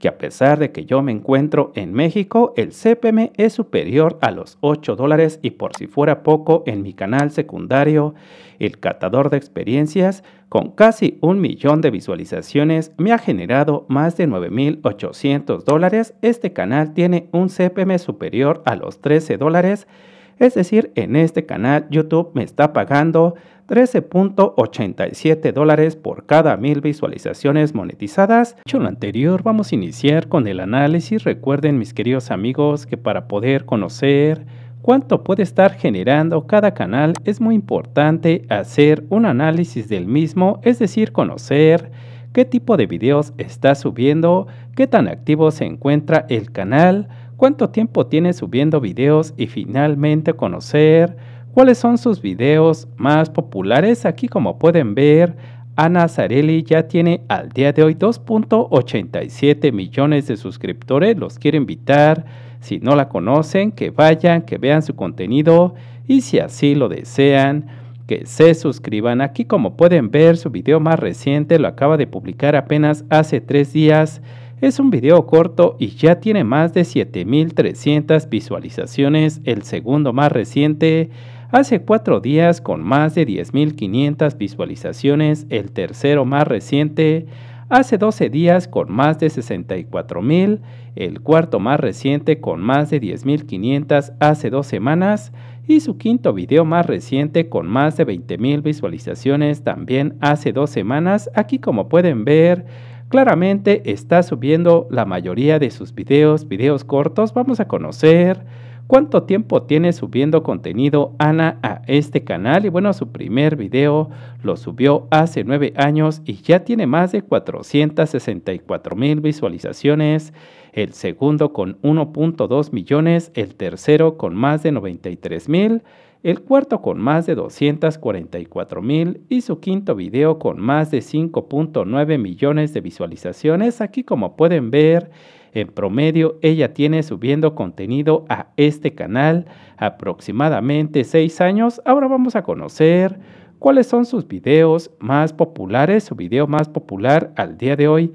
que a pesar de que yo me encuentro en México, el CPM es superior a los 8 dólares y por si fuera poco, en mi canal secundario, el catador de experiencias, con casi un millón de visualizaciones, me ha generado más de 9.800 dólares. Este canal tiene un CPM superior a los 13 dólares es decir, en este canal YouTube me está pagando 13.87 dólares por cada mil visualizaciones monetizadas. Dicho lo anterior, vamos a iniciar con el análisis. Recuerden, mis queridos amigos, que para poder conocer cuánto puede estar generando cada canal es muy importante hacer un análisis del mismo, es decir, conocer qué tipo de videos está subiendo, qué tan activo se encuentra el canal, cuánto tiempo tiene subiendo videos y finalmente conocer cuáles son sus videos más populares. Aquí como pueden ver, Ana Zarelli ya tiene al día de hoy 2.87 millones de suscriptores. Los quiero invitar, si no la conocen, que vayan, que vean su contenido y si así lo desean, que se suscriban. Aquí como pueden ver, su video más reciente lo acaba de publicar apenas hace tres días es un video corto y ya tiene más de 7.300 visualizaciones, el segundo más reciente, hace cuatro días con más de 10.500 visualizaciones, el tercero más reciente, hace 12 días con más de 64.000, el cuarto más reciente con más de 10.500 hace dos semanas y su quinto video más reciente con más de 20.000 visualizaciones también hace dos semanas. Aquí como pueden ver, claramente está subiendo la mayoría de sus videos, videos cortos. Vamos a conocer cuánto tiempo tiene subiendo contenido Ana a este canal. Y bueno, su primer video lo subió hace nueve años y ya tiene más de 464 mil visualizaciones. El segundo con 1.2 millones, el tercero con más de 93 mil el cuarto con más de 244 mil y su quinto video con más de 5.9 millones de visualizaciones. Aquí como pueden ver, en promedio ella tiene subiendo contenido a este canal aproximadamente 6 años. Ahora vamos a conocer cuáles son sus videos más populares. Su video más popular al día de hoy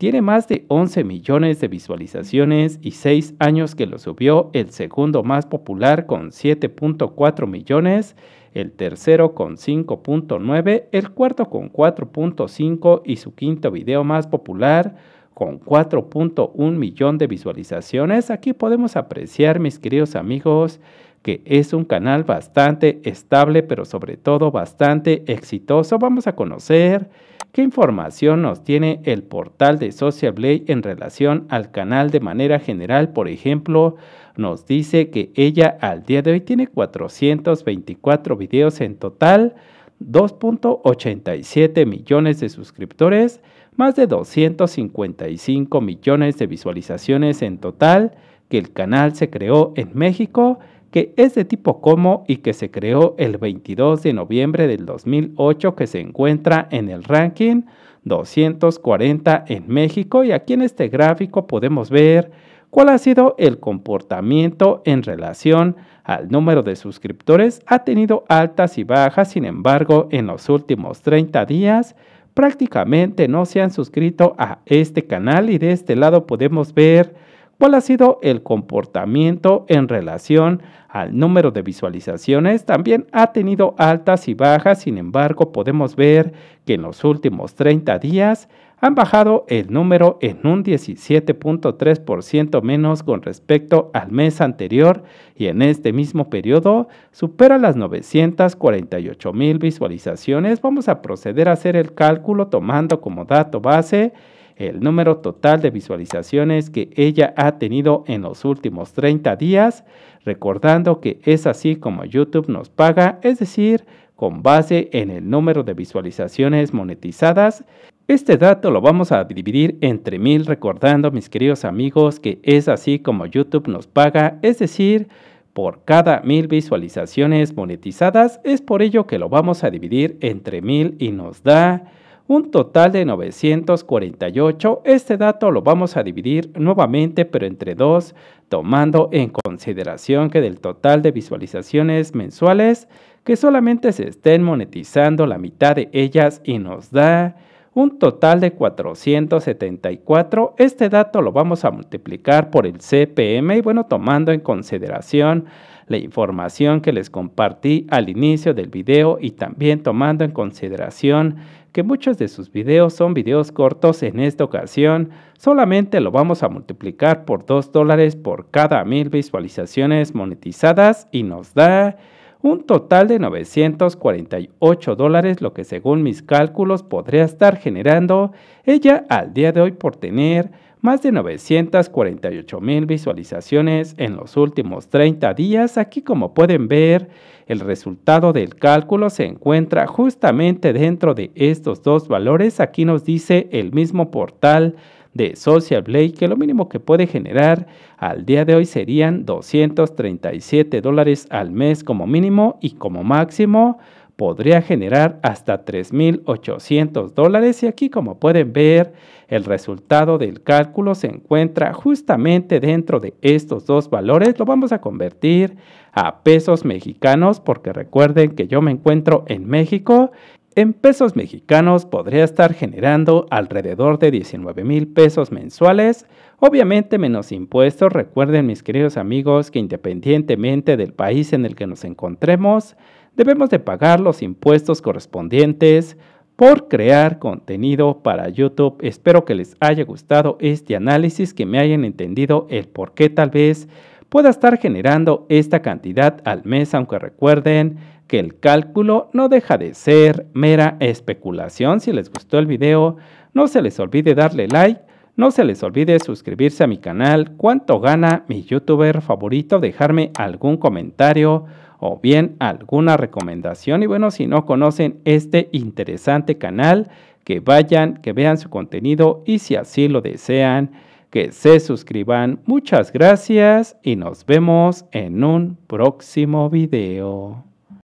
tiene más de 11 millones de visualizaciones y 6 años que lo subió el segundo más popular con 7.4 millones, el tercero con 5.9, el cuarto con 4.5 y su quinto video más popular con 4.1 millón de visualizaciones. Aquí podemos apreciar, mis queridos amigos, que es un canal bastante estable, pero sobre todo bastante exitoso. Vamos a conocer qué información nos tiene el portal de Social Blade en relación al canal de manera general. Por ejemplo, nos dice que ella al día de hoy tiene 424 videos en total, 2.87 millones de suscriptores, más de 255 millones de visualizaciones en total, que el canal se creó en México que es de tipo como y que se creó el 22 de noviembre del 2008 que se encuentra en el ranking 240 en México y aquí en este gráfico podemos ver cuál ha sido el comportamiento en relación al número de suscriptores. Ha tenido altas y bajas, sin embargo, en los últimos 30 días prácticamente no se han suscrito a este canal y de este lado podemos ver cuál ha sido el comportamiento en relación al número de visualizaciones. También ha tenido altas y bajas, sin embargo podemos ver que en los últimos 30 días han bajado el número en un 17.3% menos con respecto al mes anterior y en este mismo periodo supera las 948 mil visualizaciones. Vamos a proceder a hacer el cálculo tomando como dato base el número total de visualizaciones que ella ha tenido en los últimos 30 días, recordando que es así como YouTube nos paga, es decir, con base en el número de visualizaciones monetizadas. Este dato lo vamos a dividir entre mil recordando mis queridos amigos que es así como YouTube nos paga, es decir, por cada mil visualizaciones monetizadas, es por ello que lo vamos a dividir entre mil y nos da un total de 948. Este dato lo vamos a dividir nuevamente, pero entre dos, tomando en consideración que del total de visualizaciones mensuales, que solamente se estén monetizando la mitad de ellas y nos da un total de 474. Este dato lo vamos a multiplicar por el CPM y bueno, tomando en consideración la información que les compartí al inicio del video y también tomando en consideración que muchos de sus videos son videos cortos en esta ocasión, solamente lo vamos a multiplicar por 2 dólares por cada mil visualizaciones monetizadas y nos da un total de 948 dólares, lo que según mis cálculos podría estar generando ella al día de hoy por tener más de 948 mil visualizaciones en los últimos 30 días. Aquí como pueden ver, el resultado del cálculo se encuentra justamente dentro de estos dos valores. Aquí nos dice el mismo portal de Social Blade, que lo mínimo que puede generar al día de hoy serían 237 dólares al mes como mínimo y como máximo podría generar hasta 3.800 dólares y aquí como pueden ver el resultado del cálculo se encuentra justamente dentro de estos dos valores lo vamos a convertir a pesos mexicanos porque recuerden que yo me encuentro en México en pesos mexicanos podría estar generando alrededor de 19 mil pesos mensuales, obviamente menos impuestos. Recuerden mis queridos amigos que independientemente del país en el que nos encontremos, debemos de pagar los impuestos correspondientes por crear contenido para YouTube. Espero que les haya gustado este análisis, que me hayan entendido el por qué tal vez pueda estar generando esta cantidad al mes, aunque recuerden, que el cálculo no deja de ser mera especulación. Si les gustó el video, no se les olvide darle like, no se les olvide suscribirse a mi canal, cuánto gana mi youtuber favorito, dejarme algún comentario o bien alguna recomendación. Y bueno, si no conocen este interesante canal, que vayan, que vean su contenido y si así lo desean, que se suscriban. Muchas gracias y nos vemos en un próximo video.